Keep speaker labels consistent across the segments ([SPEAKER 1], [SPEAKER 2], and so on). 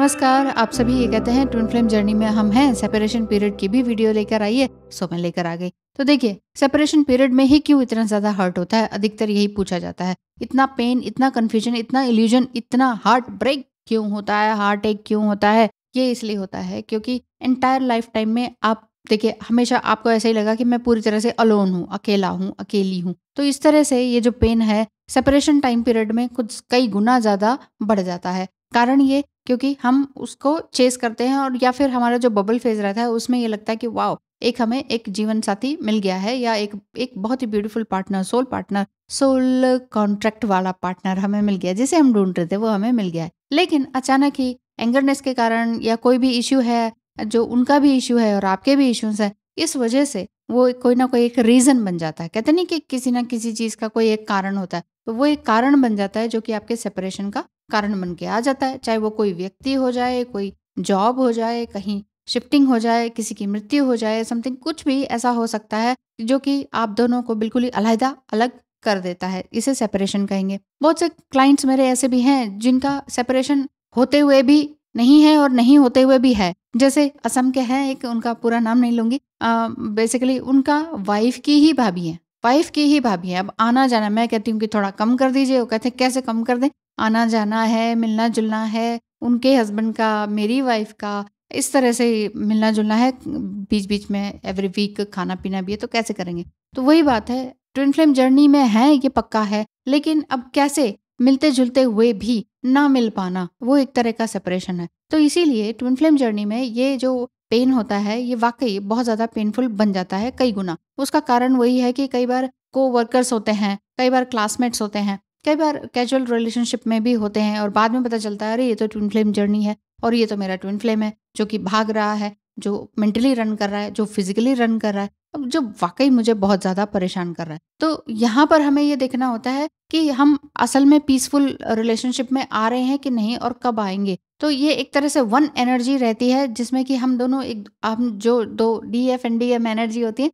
[SPEAKER 1] नमस्कार आप सभी ये कहते हैं ट्विन फ्लेम जर्नी में हम हैं सेपरेशन पीरियड की भी वीडियो लेकर आई है सो मैं लेकर आ गई तो देखिए सेपरेशन पीरियड में ही क्यों इतना ज़्यादा हर्ट होता है अधिकतर यही पूछा जाता है इतना पेन इतना कन्फ्यूजन इतना इल्यूजन इतना हार्ट ब्रेक क्यों होता है हार्ट एक क्यों होता है ये इसलिए होता है क्योंकि एंटायर लाइफ टाइम में आप देखिए हमेशा आपको ऐसा ही लगा कि मैं पूरी तरह से अलोन हूँ अकेला हूँ अकेली हूँ तो इस तरह से ये जो पेन है सेपरेशन टाइम पीरियड में कुछ कई गुना ज़्यादा बढ़ जाता है कारण ये क्योंकि हम उसको चेस करते हैं और या फिर हमारा जो बबल फेज रहता है उसमें ये लगता है कि वाओ एक हमें एक जीवन साथी मिल गया है या एक एक बहुत ही beautiful partner soul partner soul contract वाला पार्टनर हमें मिल गया जिसे हम ढूंढ रहे थे वो हमें मिल गया है लेकिन अचानक ही एंगरनेस के कारण या कोई भी इश्यू है जो उनका भी इशू है और आपके भी इश्यूज हैं इस वजह से वो कोई ना कोई एक रीज़न बन जाता है कहते नहीं कि किसी ना किसी चीज़ का कोई एक कारण होता है तो वो एक कारण बन जाता है जो कि आपके सेपरेशन का कारण बन के आ जाता है चाहे वो कोई व्यक्ति हो जाए कोई जॉब हो जाए कहीं शिफ्टिंग हो जाए किसी की मृत्यु हो जाए समथिंग कुछ भी ऐसा हो सकता है जो कि आप दोनों को बिल्कुल ही अलहदा अलग कर देता है इसे सेपरेशन कहेंगे बहुत से क्लाइंट्स मेरे ऐसे भी हैं जिनका सेपरेशन होते हुए भी नहीं है और नहीं होते हुए भी है जैसे असम के हैं एक उनका पूरा नाम नहीं लूंगी बेसिकली उनका वाइफ की ही भाभी है वाइफ की ही भाभी है अब आना जाना मैं कहती हूँ कि थोड़ा कम कर दीजिए वो कहते हैं कैसे कम कर दें आना जाना है मिलना जुलना है उनके हस्बैंड का मेरी वाइफ का इस तरह से मिलना जुलना है बीच बीच में एवरी वीक खाना पीना भी है तो कैसे करेंगे तो वही बात है ट्विन फ्लेम जर्नी में है ये पक्का है लेकिन अब कैसे मिलते जुलते हुए भी ना मिल पाना वो एक तरह का सेपरेशन है तो इसीलिए ट्विन फ्लेम जर्नी में ये जो पेन होता है ये वाकई बहुत ज़्यादा पेनफुल बन जाता है कई गुना उसका कारण वही है कि कई बार को वर्कर्स होते हैं कई बार क्लासमेट्स होते हैं कई बार कैजुअल रिलेशनशिप में भी होते हैं और बाद में पता चलता है अरे ये तो ट्विन फ्लेम जर्नी है और ये तो मेरा ट्विन फ्लेम है जो कि भाग रहा है जो मेंटली रन कर रहा है जो फिजिकली रन कर रहा है अब जो वाकई मुझे बहुत ज़्यादा परेशान कर रहा है तो यहाँ पर हमें ये देखना होता है कि हम असल में पीसफुल रिलेशनशिप में आ रहे हैं कि नहीं और कब आएंगे तो ये एक तरह से वन एनर्जी रहती है जिसमें कि हम दोनों एक हम जो दो D F N D M energy होती है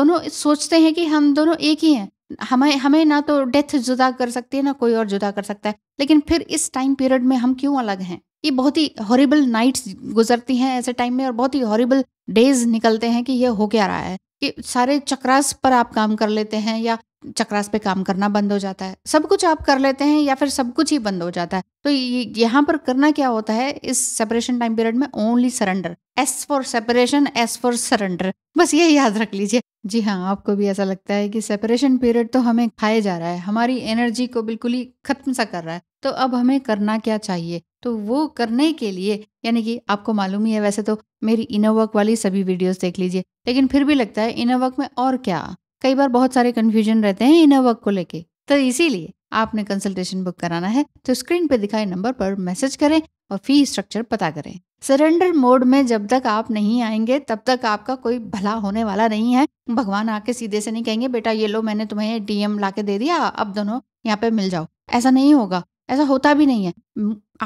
[SPEAKER 1] दोनों सोचते हैं कि हम दोनों एक ही हैं हमें हमें ना तो डेथ जुदा कर सकती है ना कोई और जुदा कर सकता है लेकिन फिर इस टाइम पीरियड में हम क्यों अलग हैं ये बहुत ही हॉरिबल नाइट्स गुजरती हैं ऐसे टाइम में और बहुत ही हॉरिबल डेज निकलते हैं कि ये हो क्या रहा है कि सारे चक्रास पर आप काम कर लेते हैं या चक्रास पे काम करना बंद हो जाता है सब कुछ आप कर लेते हैं या फिर सब कुछ ही बंद हो जाता है तो यहाँ पर करना क्या होता है इस सेपरेशन टाइम पीरियड में only surrender S for separation S for surrender बस ये याद रख लीजिए जी हाँ आपको भी ऐसा लगता है कि सेपरेशन पीरियड तो हमें खाए जा रहा है हमारी एनर्जी को बिल्कुल ही खत्म सा कर रहा है तो अब हमें करना क्या चाहिए तो वो करने के लिए यानी कि आपको मालूम ही है वैसे तो मेरी इनोवर्क वाली सभी वीडियोस देख लीजिए लेकिन फिर भी लगता है इनोवर्क में और क्या कई बार बहुत सारे कन्फ्यूजन रहते हैं इनर वर्क को लेके तो इसीलिए आपने कंसल्टेशन बुक कराना है तो स्क्रीन पर दिखाए नंबर पर मैसेज करें और फी स्ट्रक्चर पता करें सरेंडर मोड में जब तक आप नहीं आएंगे तब तक आपका कोई भला होने वाला नहीं है भगवान आके सीधे से नहीं कहेंगे बेटा ये लो मैंने तुम्हें डीएम ला के दे दिया अब दोनों यहाँ पे मिल जाओ ऐसा नहीं होगा ऐसा होता भी नहीं है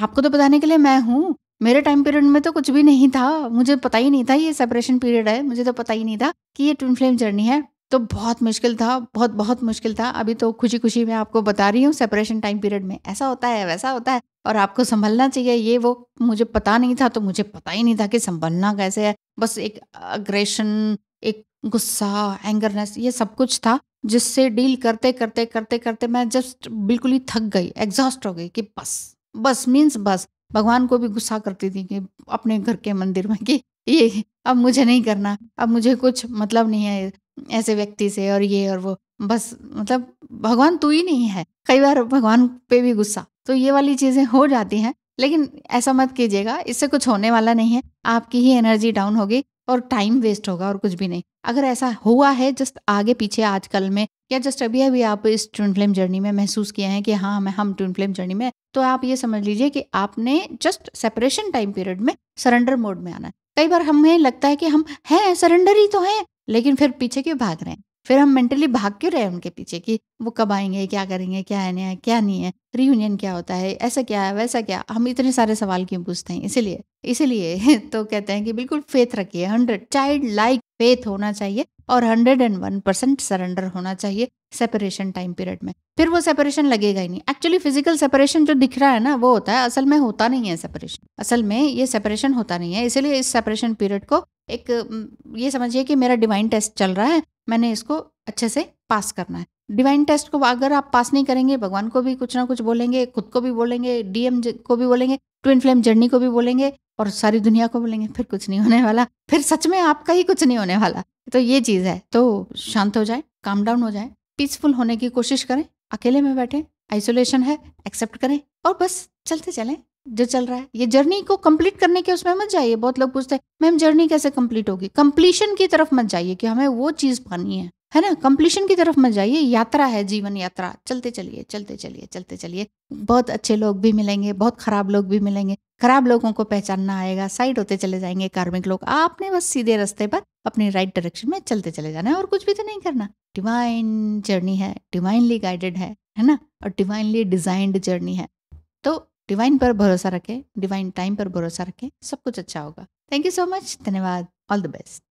[SPEAKER 1] आपको तो बताने के लिए मैं हूँ मेरे टाइम पीरियड में तो कुछ भी नहीं था मुझे पता ही नहीं था ये सेपरेशन पीरियड है मुझे तो पता ही नहीं था कि ये ट्विन फ्लेम जर्नी है तो बहुत मुश्किल था बहुत बहुत मुश्किल था अभी तो खुशी खुशी मैं आपको बता रही हूँ सेपरेशन टाइम पीरियड में ऐसा होता है वैसा होता है और आपको संभलना चाहिए ये वो मुझे पता नहीं था तो मुझे पता ही नहीं था कि संभलना कैसे है बस एक अग्रेशन एक गुस्सा एंगरनेस ये सब कुछ था जिससे डील करते करते करते करते मैं जस्ट बिल्कुल ही थक गई एग्जॉस्ट हो गई कि बस बस मीन्स बस भगवान को भी गुस्सा करती थी कि अपने घर के मंदिर में कि ये अब मुझे नहीं करना अब मुझे कुछ मतलब नहीं है ऐसे व्यक्ति से और ये और वो बस मतलब भगवान तू ही नहीं है कई बार भगवान पे भी गुस्सा तो ये वाली चीज़ें हो जाती हैं लेकिन ऐसा मत कीजिएगा इससे कुछ होने वाला नहीं है आपकी ही एनर्जी डाउन होगी और टाइम वेस्ट होगा और कुछ भी नहीं अगर ऐसा हुआ है जस्ट आगे पीछे आजकल में या जस्ट अभी अभी आप इस ट्विन फ्लेम जर्नी में महसूस किए हैं कि हाँ मैं हम ट्विन फ्लेम जर्नी में तो आप ये समझ लीजिए कि आपने जस्ट सेपरेशन टाइम पीरियड में सरेंडर मोड में आना है कई बार हमें लगता है कि हम हैं सरेंडर ही तो हैं लेकिन फिर पीछे क्यों भाग रहे हैं फिर हम मेंटली भाग क्यों रहे हैं उनके पीछे कि वो कब आएंगे क्या करेंगे क्या है है क्या नहीं है रीयूनियन क्या होता है ऐसा क्या है वैसा क्या हम इतने सारे सवाल क्यों पूछते हैं इसीलिए इसीलिए तो कहते हैं कि बिल्कुल फेथ रखिए हंड्रेड चाइल्ड लाइक फेथ होना चाहिए और hundred and one percent surrender होना चाहिए सेपरेशन टाइम पीरियड में फिर वो सेपरेशन लगेगा ही नहीं एक्चुअली फिजिकल सेपरेशन जो दिख रहा है ना वो होता है असल में होता नहीं है सेपरेशन असल में ये सेपरेशन होता नहीं है इसीलिए इस सेपरेशन पीरियड को एक ये समझिए कि मेरा डिवाइन टेस्ट चल रहा है मैंने इसको अच्छे से पास करना है डिवाइन टेस्ट को अगर आप पास नहीं करेंगे भगवान को भी कुछ ना कुछ बोलेंगे खुद को भी बोलेंगे डीएम को भी बोलेंगे ट्विन फ्लेम जर्नी को भी बोलेंगे और सारी दुनिया को बोलेंगे फिर कुछ नहीं होने वाला फिर सच में आपका ही कुछ नहीं होने वाला तो ये चीज़ है तो शांत हो जाए काम डाउन हो जाए पीसफुल होने की कोशिश करें अकेले में बैठें आइसोलेशन है एक्सेप्ट करें और बस चलते चलें जो चल रहा है ये जर्नी को कंप्लीट करने के उसमें मत जाइए बहुत लोग पूछते हैं मैम जर्नी कैसे कंप्लीट होगी कंप्लीशन की तरफ मत जाइए कि हमें वो चीज़ पानी है है ना कंप्लीशन की तरफ मत जाइए यात्रा है जीवन यात्रा चलते चलिए चलते चलिए चलते चलिए बहुत अच्छे लोग भी मिलेंगे बहुत खराब लोग भी मिलेंगे खराब लोगों को पहचानना आएगा साइड होते चले जाएंगे कार्मिक लोग आपने बस सीधे रास्ते पर अपने राइट डायरेक्शन में चलते चले जाना है और कुछ भी तो नहीं करना डिवाइन जर्नी है डिवाइनली गाइडेड है है ना और डिवाइनली डिजाइंड जर्नी है तो डिवाइन पर भरोसा रखें डिवाइन टाइम पर भरोसा रखें सब कुछ अच्छा होगा थैंक यू सो मच धन्यवाद ऑल द बेस्ट